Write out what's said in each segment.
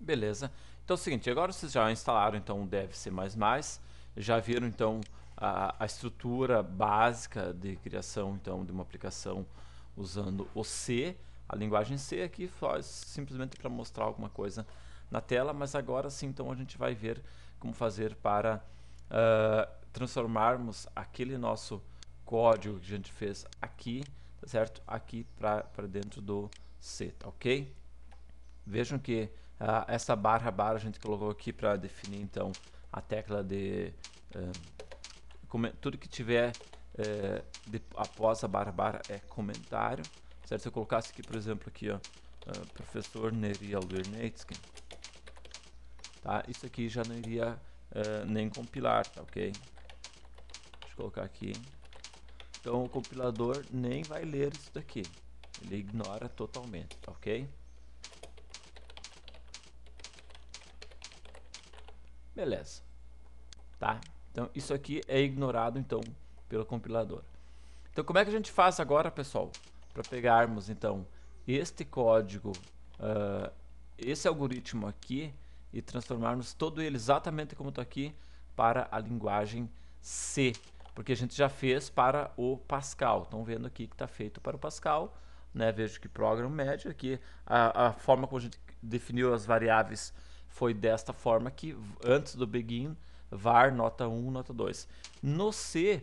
Beleza. Então é o seguinte, agora vocês já instalaram então o DevC++, já viram então a, a estrutura básica de criação então de uma aplicação usando o C, a linguagem C aqui só simplesmente para mostrar alguma coisa na tela, mas agora sim então a gente vai ver como fazer para uh, transformarmos aquele nosso código que a gente fez aqui, tá certo? Aqui para dentro do C, tá ok? Vejam que Uh, essa barra barra a gente colocou aqui para definir então a tecla de uh, tudo que tiver uh, de, após a barra barra é comentário. Certo? Se eu colocasse aqui, por exemplo, aqui, ó, ah, professor Neri Aldernetsky, tá? isso aqui já não iria eh, nem compilar, tá ok? Deixa eu colocar aqui. Então o compilador nem vai ler isso daqui. Ele ignora totalmente, tá ok? Beleza. Tá? Então isso aqui é ignorado então pelo compilador. Então como é que a gente faz agora, pessoal, para pegarmos então este código, uh, esse algoritmo aqui e transformarmos todo ele exatamente como está aqui para a linguagem C, porque a gente já fez para o Pascal. Estão vendo aqui que está feito para o Pascal, né? Vejo que program médio aqui a, a forma como a gente definiu as variáveis foi desta forma que antes do begin, var, nota 1, nota 2. No C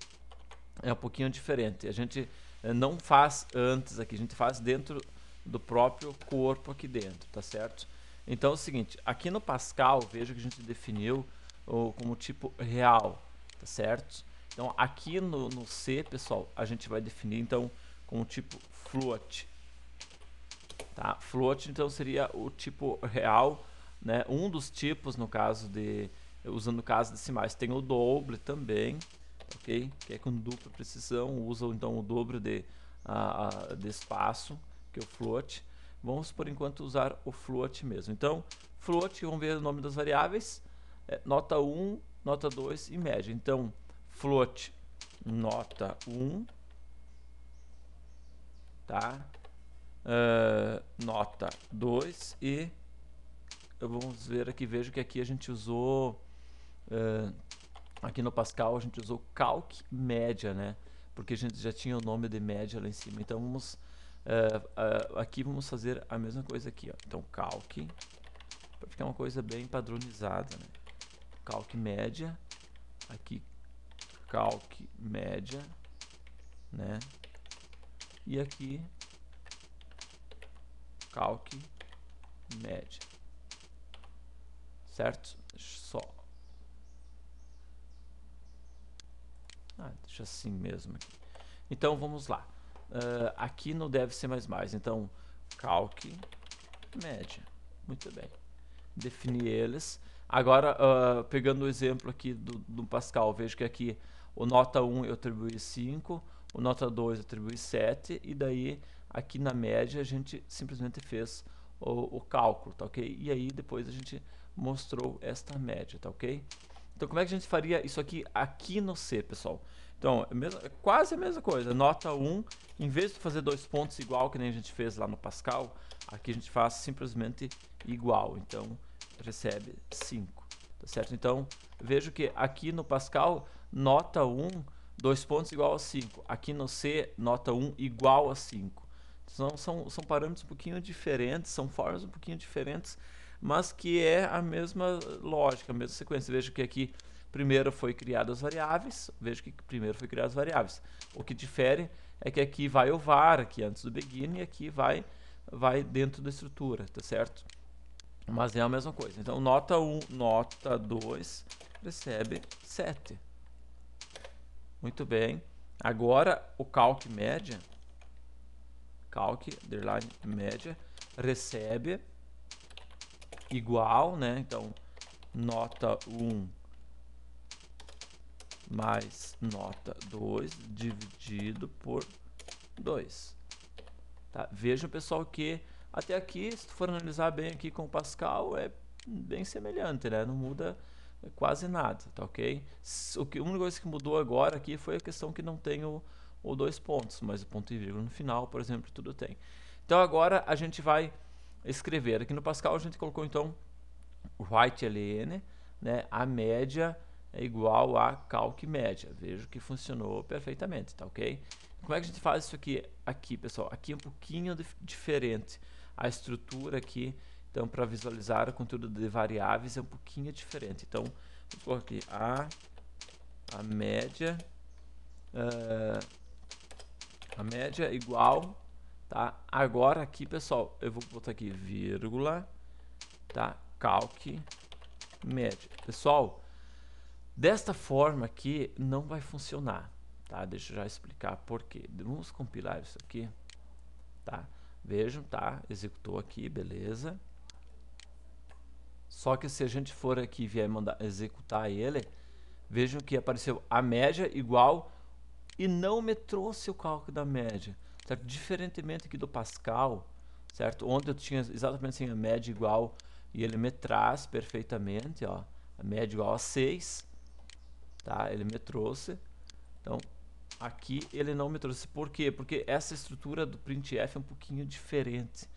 é um pouquinho diferente. A gente eh, não faz antes aqui, a gente faz dentro do próprio corpo aqui dentro, tá certo? Então é o seguinte, aqui no Pascal, veja que a gente definiu o, como tipo real, tá certo? Então aqui no, no C, pessoal, a gente vai definir então como tipo float, tá? Float então seria o tipo real, né? Um dos tipos, no caso de. Usando o casos decimais, tem o doble também, ok? Que é com dupla precisão, usam então o dobro de, a de espaço, que é o float. Vamos por enquanto usar o float mesmo. Então, float, vamos ver o nome das variáveis, é, nota 1, nota 2 e média. Então, float nota 1, tá? Uh, nota 2 e vamos ver aqui, vejo que aqui a gente usou, uh, aqui no Pascal a gente usou calc média, né? Porque a gente já tinha o nome de média lá em cima. Então vamos, uh, uh, aqui vamos fazer a mesma coisa aqui, ó. Então calc, para ficar uma coisa bem padronizada, né? Calc média, aqui calc média, né? E aqui calc média certo? Só. Ah, deixa assim mesmo aqui. Então vamos lá. Uh, aqui não deve ser mais mais, então calc média. Muito bem. Definir eles. Agora, uh, pegando o exemplo aqui do, do Pascal, vejo que aqui o nota 1 eu atribuí 5, o nota 2 eu atribuí 7, e daí aqui na média a gente simplesmente fez o, o cálculo, tá ok? E aí depois a gente mostrou esta média, tá ok? Então como é que a gente faria isso aqui aqui no C, pessoal? Então, é mesmo, é quase a mesma coisa, nota 1, em vez de fazer dois pontos igual que nem a gente fez lá no Pascal, aqui a gente faz simplesmente igual, então recebe 5, tá certo? Então, vejo que aqui no Pascal, nota 1, dois pontos igual a 5, aqui no C, nota 1 igual a 5. São, são, são parâmetros um pouquinho diferentes, são formas um pouquinho diferentes, mas que é a mesma lógica, a mesma sequência. Veja que aqui primeiro foi criadas variáveis, veja que primeiro foi criadas variáveis. O que difere é que aqui vai o var, aqui antes do begin, e aqui vai, vai dentro da estrutura, tá certo? Mas é a mesma coisa. Então, nota 1, nota 2, recebe 7. Muito bem. Agora, o calc média calc underline média recebe igual, né? Então, nota 1 mais nota 2 dividido por 2. Tá? Vejam, pessoal, que até aqui, se tu for analisar bem aqui com o Pascal, é bem semelhante, né? Não muda quase nada, tá ok? O que, a única coisa que mudou agora aqui foi a questão que não tem o ou dois pontos, mas o ponto e vírgula no final, por exemplo, tudo tem. Então agora a gente vai escrever. Aqui no Pascal a gente colocou então white ln, né? A média é igual a calc média. Vejo que funcionou perfeitamente, tá ok? Como é que a gente faz isso aqui? Aqui, pessoal, aqui é um pouquinho dif diferente. A estrutura aqui, então, para visualizar o conteúdo de variáveis é um pouquinho diferente. Então, vou colocar aqui a, a média uh, a média é igual, tá? Agora aqui, pessoal, eu vou botar aqui vírgula, tá? calc média. Pessoal, desta forma aqui não vai funcionar, tá? Deixa eu já explicar por quê. Vamos compilar isso aqui, tá? Vejam, tá? Executou aqui, beleza. Só que se a gente for aqui e vier mandar executar ele, vejam que apareceu a média igual e não me trouxe o cálculo da média, certo? Diferentemente aqui do Pascal, certo? Onde eu tinha exatamente assim, a média igual, e ele me traz perfeitamente, ó, a média igual a 6, tá? Ele me trouxe, então aqui ele não me trouxe, por quê? Porque essa estrutura do printf é um pouquinho diferente,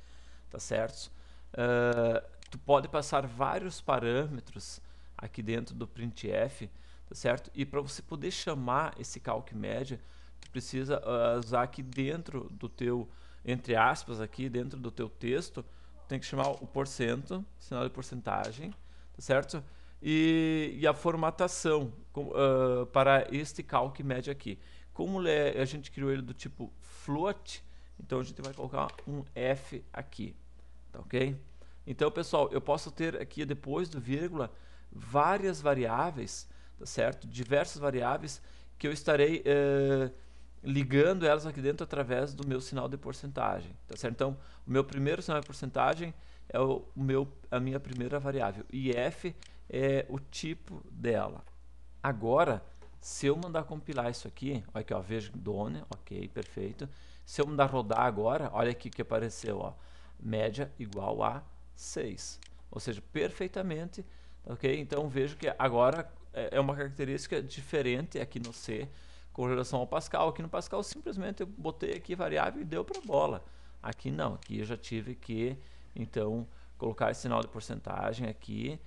tá certo? Uh, tu pode passar vários parâmetros aqui dentro do printf, tá certo? E para você poder chamar esse calc média, tu precisa uh, usar aqui dentro do teu, entre aspas aqui, dentro do teu texto, tem que chamar o porcento, sinal de porcentagem, tá certo? E, e a formatação com, uh, para este calc média aqui. Como é, a gente criou ele do tipo float, então a gente vai colocar um F aqui, tá ok? Então, pessoal, eu posso ter aqui depois do vírgula várias variáveis, tá certo? Diversas variáveis que eu estarei eh, ligando elas aqui dentro através do meu sinal de porcentagem, tá certo? Então, o meu primeiro sinal de porcentagem é o meu, a minha primeira variável, e f é o tipo dela. Agora, se eu mandar compilar isso aqui, olha aqui, ó, vejo done, ok, perfeito. Se eu mandar rodar agora, olha aqui que apareceu, ó, média igual a 6. Ou seja, perfeitamente Ok? Então vejo que agora é, é uma característica diferente aqui no C com relação ao Pascal. Aqui no Pascal simplesmente eu botei aqui variável e deu para bola. Aqui não, aqui eu já tive que então colocar esse sinal de porcentagem aqui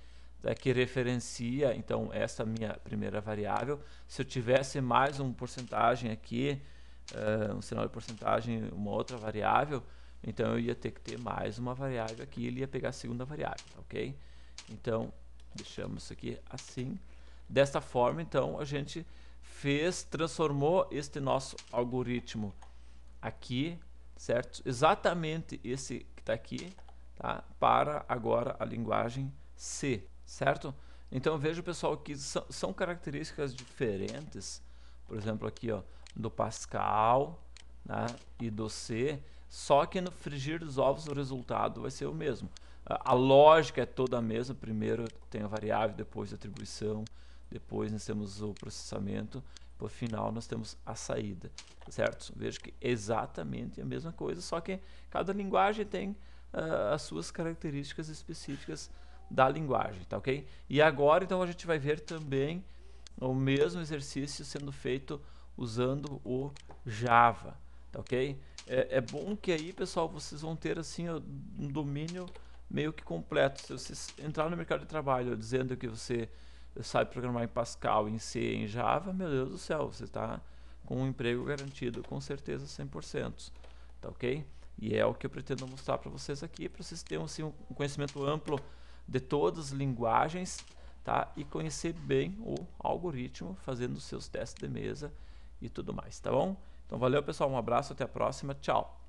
é, que referencia então essa minha primeira variável. Se eu tivesse mais um porcentagem aqui, uh, um sinal de porcentagem, uma outra variável, então eu ia ter que ter mais uma variável aqui, ele ia pegar a segunda variável, ok? Então Deixamos isso aqui assim. Desta forma, então, a gente fez, transformou este nosso algoritmo aqui, certo? Exatamente esse que está aqui, tá? Para agora a linguagem C, certo? Então veja pessoal que são, características diferentes, por exemplo aqui ó, do Pascal né, e do C, só que no frigir dos ovos o resultado vai ser o mesmo a lógica é toda a mesma. Primeiro tem a variável, depois a atribuição, depois nós temos o processamento, por final nós temos a saída, certo? vejo que é exatamente a mesma coisa, só que cada linguagem tem uh, as suas características específicas da linguagem, tá ok? E agora então a gente vai ver também o mesmo exercício sendo feito usando o Java, tá ok? É, é bom que aí, pessoal, vocês vão ter assim um domínio meio que completo. Se você entrar no mercado de trabalho dizendo que você sabe programar em Pascal, em C, em Java, meu Deus do céu, você está com um emprego garantido, com certeza 100%. Tá ok? E é o que eu pretendo mostrar para vocês aqui, para vocês terem assim, um conhecimento amplo de todas as linguagens tá? e conhecer bem o algoritmo fazendo os seus testes de mesa e tudo mais, tá bom? Então valeu pessoal, um abraço, até a próxima, tchau!